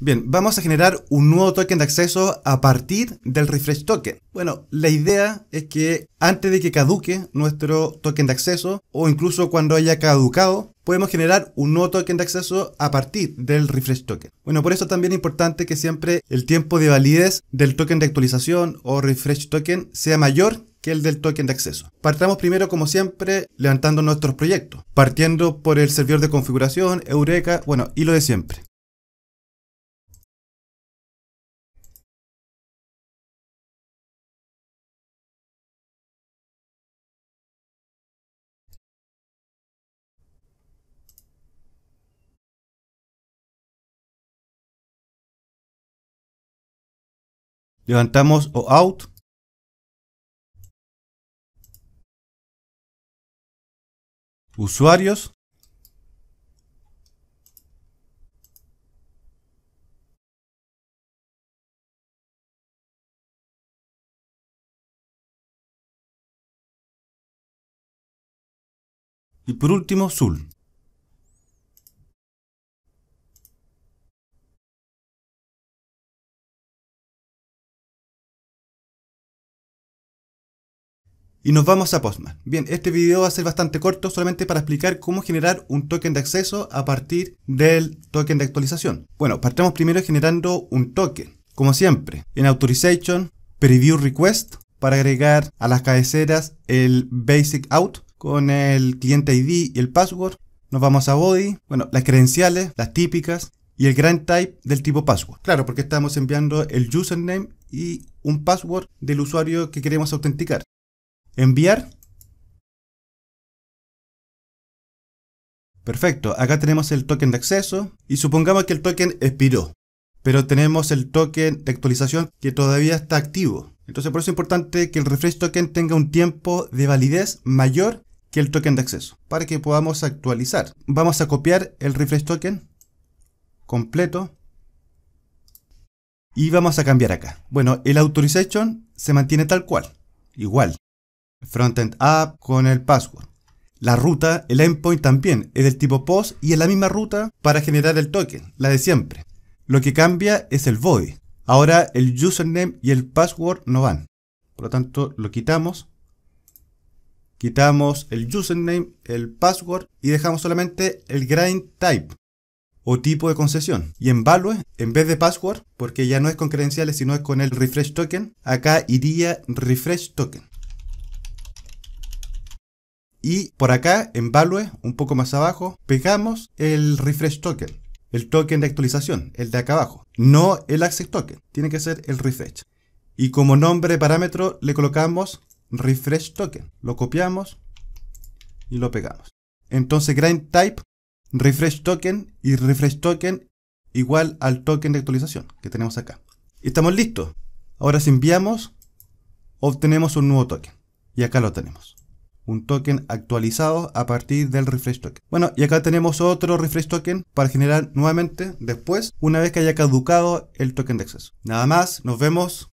Bien, vamos a generar un nuevo token de acceso a partir del refresh token. Bueno, la idea es que antes de que caduque nuestro token de acceso o incluso cuando haya caducado, podemos generar un nuevo token de acceso a partir del refresh token. Bueno, por eso también es importante que siempre el tiempo de validez del token de actualización o refresh token sea mayor que el del token de acceso. Partamos primero, como siempre, levantando nuestros proyectos, partiendo por el servidor de configuración, Eureka, bueno, y lo de siempre. levantamos o out usuarios y por último sul Y nos vamos a Postman. Bien, este video va a ser bastante corto solamente para explicar cómo generar un token de acceso a partir del token de actualización. Bueno, partamos primero generando un token. Como siempre, en Authorization, Preview Request, para agregar a las cabeceras el Basic Out con el cliente ID y el password. Nos vamos a Body, bueno, las credenciales, las típicas, y el grand type del tipo password. Claro, porque estamos enviando el username y un password del usuario que queremos autenticar. Enviar. Perfecto, acá tenemos el token de acceso y supongamos que el token expiró, pero tenemos el token de actualización que todavía está activo. Entonces por eso es importante que el refresh token tenga un tiempo de validez mayor que el token de acceso, para que podamos actualizar. Vamos a copiar el refresh token completo y vamos a cambiar acá. Bueno, el authorization se mantiene tal cual, igual frontend app con el password. La ruta, el endpoint también es del tipo post y es la misma ruta para generar el token, la de siempre. Lo que cambia es el body. Ahora el username y el password no van. Por lo tanto, lo quitamos. Quitamos el username, el password y dejamos solamente el grind type o tipo de concesión. Y en value, en vez de password, porque ya no es con credenciales sino es con el refresh token, acá iría refresh token. Y por acá, en Value, un poco más abajo, pegamos el refresh token, el token de actualización, el de acá abajo. No el access token, tiene que ser el refresh. Y como nombre de parámetro le colocamos refresh token. Lo copiamos y lo pegamos. Entonces grind type, refresh token y refresh token igual al token de actualización que tenemos acá. estamos listos. Ahora si enviamos, obtenemos un nuevo token. Y acá lo tenemos un token actualizado a partir del refresh token. Bueno, y acá tenemos otro refresh token para generar nuevamente después, una vez que haya caducado el token de acceso. Nada más, nos vemos.